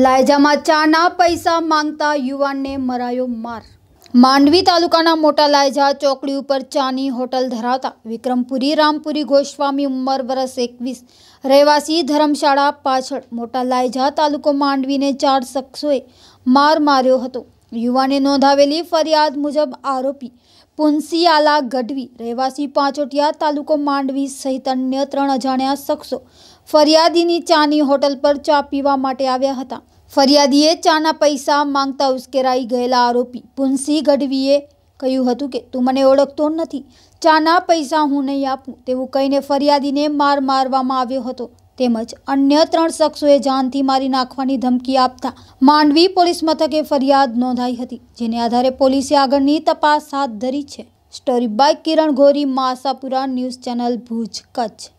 લાયજામાં ચાના પૈસા માંગતા યુવાનને મરાયો માર માંડવી તાલુકાના મોટા લાયજા ચોકડી ઉપર ચાની હોટલ ધરાવતા વિક્રમપુરી રામપુરી ગોસ્વામી ઉંમર વરસ એકવીસ રહેવાસી ધર્મશાળા પાછળ મોટા લાયજા તાલુકો માંડવીને ચાર શખ્સોએ માર માર્યો હતો યુવાને નોંધાવેલી ફરિયાદ મુજબ આરોપી પુનસીયાલા ગઢવી રહેવાસી પાંચોટિયા તાલુકો માંડવી સહિત અન્ય ત્રણ અજાણ્યા શખ્સો ફરિયાદીની ચાની હોટલ પર ચા પીવા માટે આવ્યા હતા ફરિયાદીએ ચાના પૈસા માંગતા ઉશ્કેરાઈ ગયેલા આરોપી પુનસી ગઢવીએ કહ્યું હતું કે તું મને ઓળખતો નથી ચાના પૈસા હું નહીં આપું તેવું કહીને ફરિયાદીને માર મારવામાં આવ્યો હતો તેમજ અન્ય ત્રણ શખ્સોએ જાનથી મારી નાખવાની ધમકી આપતા માંડવી પોલીસ મથકે ફરિયાદ નોંધાઈ હતી જેને આધારે પોલીસે આગળની તપાસ હાથ ધરી છે story by Kiran Ghori Masapura news channel Bhuj Kutch